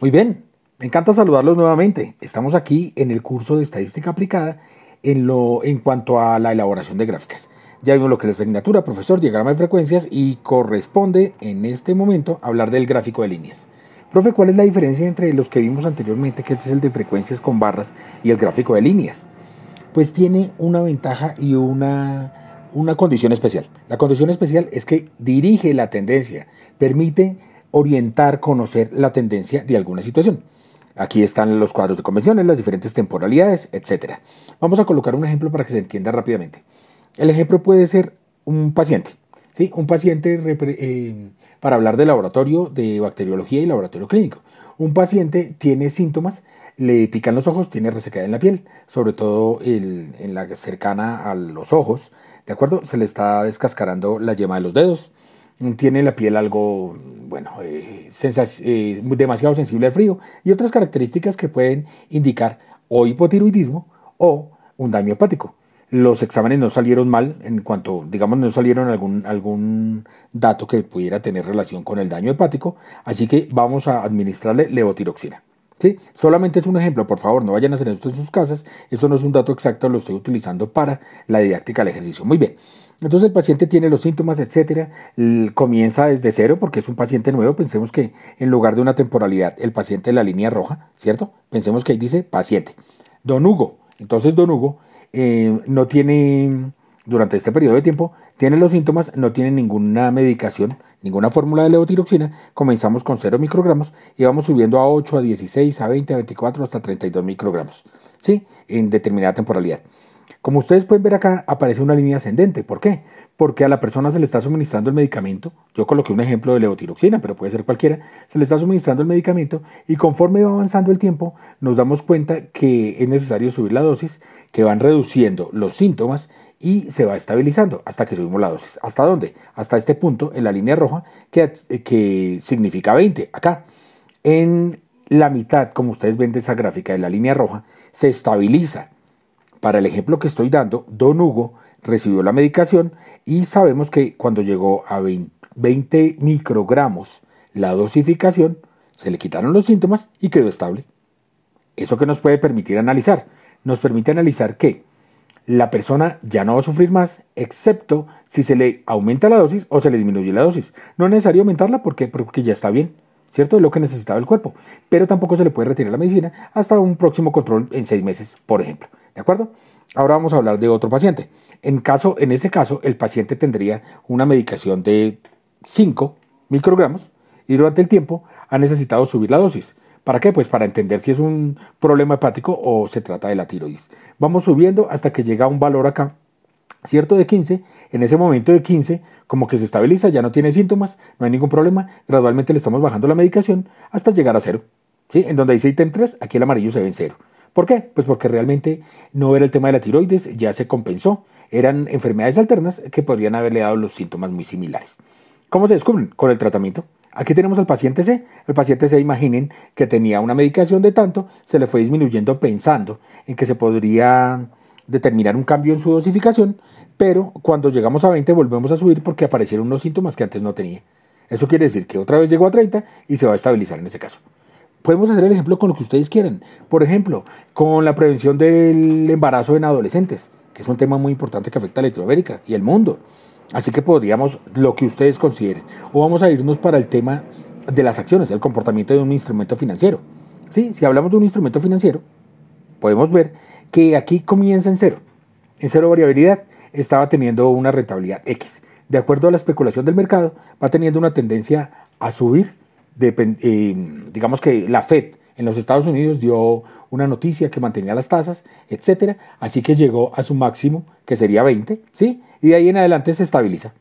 Muy bien, me encanta saludarlos nuevamente. Estamos aquí en el curso de estadística aplicada en, lo, en cuanto a la elaboración de gráficas. Ya vimos lo que es la asignatura, profesor, diagrama de frecuencias y corresponde en este momento hablar del gráfico de líneas. Profe, ¿cuál es la diferencia entre los que vimos anteriormente, que este es el de frecuencias con barras, y el gráfico de líneas? Pues tiene una ventaja y una, una condición especial. La condición especial es que dirige la tendencia, permite orientar, conocer la tendencia de alguna situación. Aquí están los cuadros de convenciones, las diferentes temporalidades, etc. Vamos a colocar un ejemplo para que se entienda rápidamente. El ejemplo puede ser un paciente. ¿sí? Un paciente eh, para hablar de laboratorio de bacteriología y laboratorio clínico. Un paciente tiene síntomas, le pican los ojos, tiene resecada en la piel, sobre todo en la cercana a los ojos, ¿de acuerdo? Se le está descascarando la yema de los dedos, tiene la piel algo, bueno, eh, eh, demasiado sensible al frío y otras características que pueden indicar o hipotiroidismo o un daño hepático. Los exámenes no salieron mal en cuanto, digamos, no salieron algún, algún dato que pudiera tener relación con el daño hepático, así que vamos a administrarle levotiroxina. ¿Sí? Solamente es un ejemplo, por favor, no vayan a hacer esto en sus casas. Esto no es un dato exacto, lo estoy utilizando para la didáctica del ejercicio. Muy bien. Entonces el paciente tiene los síntomas, etcétera, comienza desde cero porque es un paciente nuevo. Pensemos que en lugar de una temporalidad, el paciente de la línea roja, ¿cierto? Pensemos que ahí dice paciente. Don Hugo. Entonces, don Hugo eh, no tiene durante este periodo de tiempo tiene los síntomas, no tiene ninguna medicación, ninguna fórmula de levotiroxina, comenzamos con 0 microgramos y vamos subiendo a 8, a 16, a 20, a 24, hasta 32 microgramos, ¿sí? En determinada temporalidad. Como ustedes pueden ver acá, aparece una línea ascendente. ¿Por qué? Porque a la persona se le está suministrando el medicamento. Yo coloqué un ejemplo de levotiroxina, pero puede ser cualquiera. Se le está suministrando el medicamento y conforme va avanzando el tiempo, nos damos cuenta que es necesario subir la dosis, que van reduciendo los síntomas y se va estabilizando hasta que subimos la dosis. ¿Hasta dónde? Hasta este punto, en la línea roja, que, eh, que significa 20, acá. En la mitad, como ustedes ven de esa gráfica, de la línea roja, se estabiliza para el ejemplo que estoy dando, don Hugo recibió la medicación y sabemos que cuando llegó a 20 microgramos la dosificación, se le quitaron los síntomas y quedó estable. ¿Eso que nos puede permitir analizar? Nos permite analizar que la persona ya no va a sufrir más, excepto si se le aumenta la dosis o se le disminuye la dosis. No es necesario aumentarla porque ya está bien. ¿cierto? Lo que necesitaba el cuerpo. Pero tampoco se le puede retirar la medicina hasta un próximo control en seis meses, por ejemplo. ¿De acuerdo? Ahora vamos a hablar de otro paciente. En, caso, en este caso, el paciente tendría una medicación de 5 microgramos y durante el tiempo ha necesitado subir la dosis. ¿Para qué? Pues para entender si es un problema hepático o se trata de la tiroides. Vamos subiendo hasta que llega a un valor acá ¿Cierto? De 15, en ese momento de 15, como que se estabiliza, ya no tiene síntomas, no hay ningún problema, gradualmente le estamos bajando la medicación hasta llegar a cero. ¿Sí? En donde dice ítem 3, aquí el amarillo se ve en cero. ¿Por qué? Pues porque realmente no era el tema de la tiroides, ya se compensó. Eran enfermedades alternas que podrían haberle dado los síntomas muy similares. ¿Cómo se descubren? Con el tratamiento. Aquí tenemos al paciente C. El paciente C, imaginen que tenía una medicación de tanto, se le fue disminuyendo pensando en que se podría determinar un cambio en su dosificación, pero cuando llegamos a 20 volvemos a subir porque aparecieron unos síntomas que antes no tenía. Eso quiere decir que otra vez llegó a 30 y se va a estabilizar en ese caso. Podemos hacer el ejemplo con lo que ustedes quieran. Por ejemplo, con la prevención del embarazo en adolescentes, que es un tema muy importante que afecta a Latinoamérica y el mundo. Así que podríamos lo que ustedes consideren. O vamos a irnos para el tema de las acciones, el comportamiento de un instrumento financiero. ¿Sí? Si hablamos de un instrumento financiero, podemos ver que aquí comienza en cero, en cero variabilidad, estaba teniendo una rentabilidad X. De acuerdo a la especulación del mercado, va teniendo una tendencia a subir. Eh, digamos que la Fed en los Estados Unidos dio una noticia que mantenía las tasas, etcétera, así que llegó a su máximo, que sería 20, ¿sí? Y de ahí en adelante se estabiliza.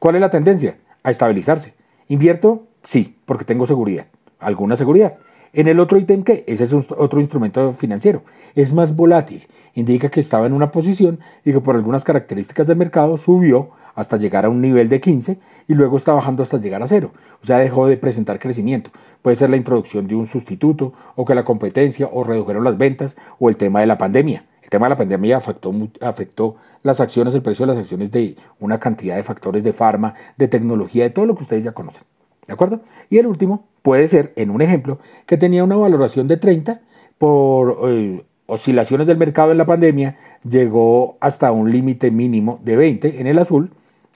¿Cuál es la tendencia? A estabilizarse. ¿Invierto? Sí, porque tengo seguridad, alguna seguridad. En el otro ítem que, ese es otro instrumento financiero, es más volátil, indica que estaba en una posición y que por algunas características del mercado subió hasta llegar a un nivel de 15 y luego está bajando hasta llegar a cero, o sea, dejó de presentar crecimiento. Puede ser la introducción de un sustituto o que la competencia o redujeron las ventas o el tema de la pandemia. El tema de la pandemia afectó, afectó las acciones, el precio de las acciones de una cantidad de factores de farma, de tecnología, de todo lo que ustedes ya conocen. ¿De acuerdo? Y el último Puede ser, en un ejemplo, que tenía una valoración de 30 por eh, oscilaciones del mercado en la pandemia, llegó hasta un límite mínimo de 20 en el azul,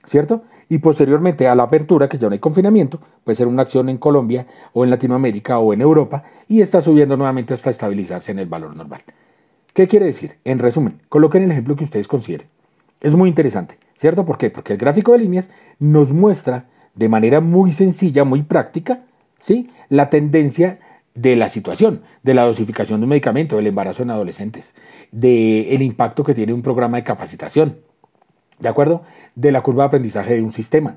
¿cierto? Y posteriormente a la apertura, que ya no hay confinamiento, puede ser una acción en Colombia o en Latinoamérica o en Europa, y está subiendo nuevamente hasta estabilizarse en el valor normal. ¿Qué quiere decir? En resumen, coloquen el ejemplo que ustedes consideren. Es muy interesante, ¿cierto? ¿Por qué? Porque el gráfico de líneas nos muestra de manera muy sencilla, muy práctica, ¿sí? la tendencia de la situación, de la dosificación de un medicamento, del embarazo en adolescentes, del impacto que tiene un programa de capacitación, ¿de acuerdo? De la curva de aprendizaje de un sistema,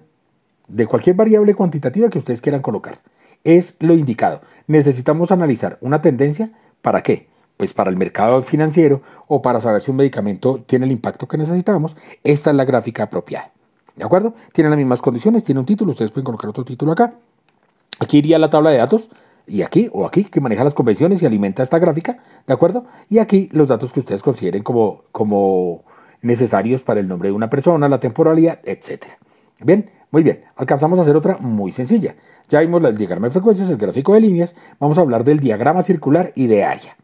de cualquier variable cuantitativa que ustedes quieran colocar. Es lo indicado. Necesitamos analizar una tendencia, ¿para qué? Pues para el mercado financiero o para saber si un medicamento tiene el impacto que necesitamos. Esta es la gráfica apropiada. ¿De acuerdo? Tiene las mismas condiciones, tiene un título, ustedes pueden colocar otro título acá. Aquí iría la tabla de datos y aquí o aquí que maneja las convenciones y alimenta esta gráfica, ¿de acuerdo? Y aquí los datos que ustedes consideren como, como necesarios para el nombre de una persona, la temporalidad, etc. Bien, muy bien, alcanzamos a hacer otra muy sencilla. Ya vimos el diagrama de frecuencias, el gráfico de líneas, vamos a hablar del diagrama circular y de área,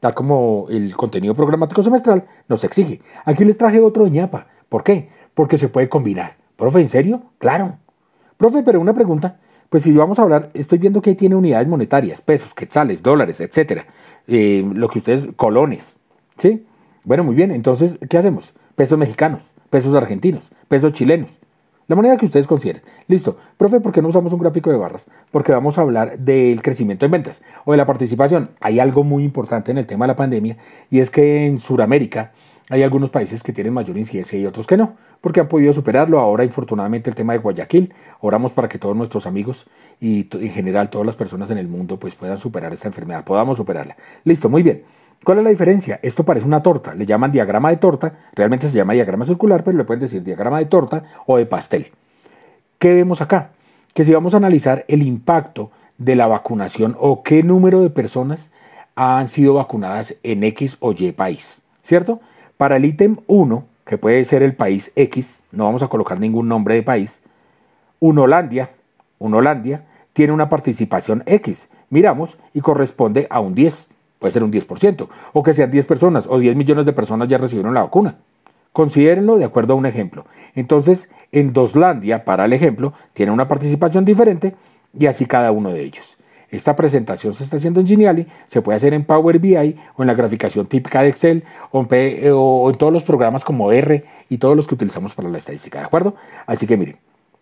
tal como el contenido programático semestral nos exige. Aquí les traje otro ñapa, ¿por qué? Porque se puede combinar. Profe, ¿en serio? Claro. Profe, pero una pregunta, pues si vamos a hablar, estoy viendo que tiene unidades monetarias, pesos, quetzales, dólares, etcétera. Eh, lo que ustedes, colones, ¿sí? Bueno, muy bien, entonces, ¿qué hacemos? Pesos mexicanos, pesos argentinos, pesos chilenos. La moneda que ustedes consideren. Listo. Profe, ¿por qué no usamos un gráfico de barras? Porque vamos a hablar del crecimiento en ventas o de la participación. Hay algo muy importante en el tema de la pandemia y es que en Sudamérica hay algunos países que tienen mayor incidencia y otros que no porque han podido superarlo. Ahora, infortunadamente, el tema de Guayaquil. Oramos para que todos nuestros amigos y en general todas las personas en el mundo pues, puedan superar esta enfermedad, podamos superarla. Listo, muy bien. ¿Cuál es la diferencia? Esto parece una torta, le llaman diagrama de torta, realmente se llama diagrama circular, pero le pueden decir diagrama de torta o de pastel. ¿Qué vemos acá? Que si vamos a analizar el impacto de la vacunación o qué número de personas han sido vacunadas en X o Y país, ¿cierto? Para el ítem 1, que puede ser el país X, no vamos a colocar ningún nombre de país, un Holandia, un Holandia tiene una participación X, miramos y corresponde a un 10, puede ser un 10%, o que sean 10 personas o 10 millones de personas ya recibieron la vacuna. Considérenlo de acuerdo a un ejemplo. Entonces, en Doslandia, para el ejemplo, tiene una participación diferente y así cada uno de ellos. Esta presentación se está haciendo en Geniali, se puede hacer en Power BI o en la graficación típica de Excel eh, o en, todos los programas como R y todos los que utilizamos para la estadística, ¿de acuerdo? Así que miren,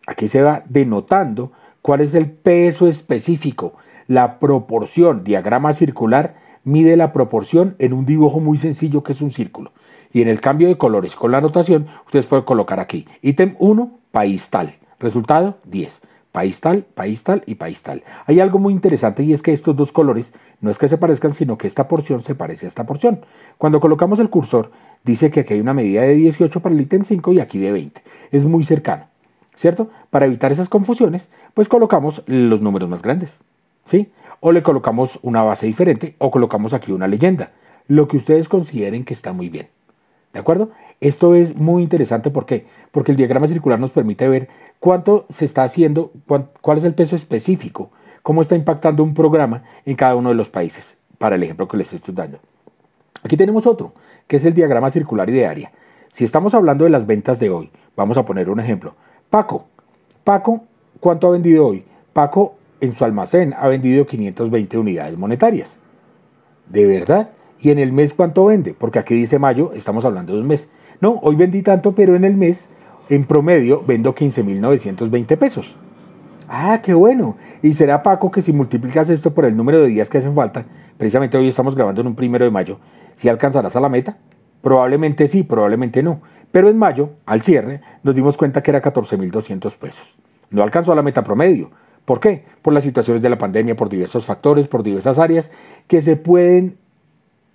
aquí se va denotando cuál es el peso específico, la proporción, diagrama circular, mide la proporción en un dibujo muy sencillo que es un círculo. Y en el cambio de colores con la anotación, ustedes pueden colocar aquí, ítem 1, país tal, resultado 10 país tal, país tal y país tal. Hay algo muy interesante y es que estos dos colores no es que se parezcan, sino que esta porción se parece a esta porción. Cuando colocamos el cursor, dice que aquí hay una medida de 18 para el ítem 5 y aquí de 20. Es muy cercano, ¿cierto? Para evitar esas confusiones, pues colocamos los números más grandes, ¿sí? O le colocamos una base diferente o colocamos aquí una leyenda, lo que ustedes consideren que está muy bien. ¿De acuerdo? Esto es muy interesante ¿por porque el diagrama circular nos permite ver cuánto se está haciendo, cuál es el peso específico, cómo está impactando un programa en cada uno de los países, para el ejemplo que les estoy dando. Aquí tenemos otro, que es el diagrama circular y Si estamos hablando de las ventas de hoy, vamos a poner un ejemplo. Paco, Paco, ¿cuánto ha vendido hoy? Paco en su almacén ha vendido 520 unidades monetarias. ¿De verdad? ¿Y en el mes cuánto vende? Porque aquí dice mayo, estamos hablando de un mes. No, hoy vendí tanto, pero en el mes, en promedio, vendo 15.920 pesos. Ah, qué bueno. Y será Paco que si multiplicas esto por el número de días que hacen falta, precisamente hoy estamos grabando en un primero de mayo, si ¿sí alcanzarás a la meta, probablemente sí, probablemente no. Pero en mayo, al cierre, nos dimos cuenta que era 14.200 pesos. No alcanzó a la meta promedio. ¿Por qué? Por las situaciones de la pandemia, por diversos factores, por diversas áreas que se pueden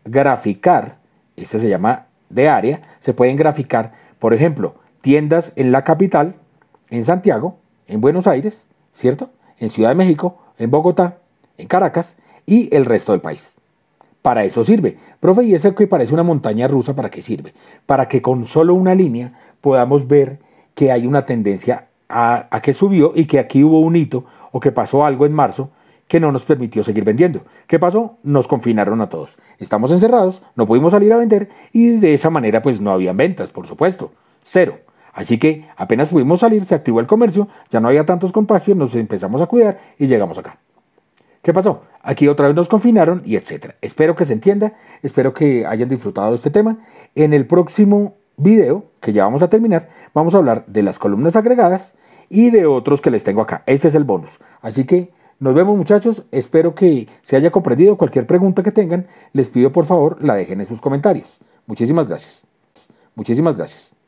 graficar. Ese se llama de área se pueden graficar, por ejemplo, tiendas en la capital, en Santiago, en Buenos Aires, ¿cierto? En Ciudad de México, en Bogotá, en Caracas y el resto del país. Para eso sirve. Profe, y ese que parece una montaña rusa, ¿para qué sirve? Para que con solo una línea podamos ver que hay una tendencia a que subió y que aquí hubo un hito o que pasó algo en marzo que no nos permitió seguir vendiendo. ¿Qué pasó? Nos confinaron a todos. Estamos encerrados, no pudimos salir a vender y de esa manera pues no habían ventas, por supuesto. Cero. Así que apenas pudimos salir, se activó el comercio, ya no había tantos contagios, nos empezamos a cuidar y llegamos acá. ¿Qué pasó? Aquí otra vez nos confinaron y etcétera. Espero que se entienda, espero que hayan disfrutado de este tema. En el próximo video, que ya vamos a terminar, vamos a hablar de las columnas agregadas y de otros que les tengo acá. Este es el bonus. Así que nos vemos muchachos, espero que se haya comprendido. Cualquier pregunta que tengan, les pido por favor la dejen en sus comentarios. Muchísimas gracias. Muchísimas gracias.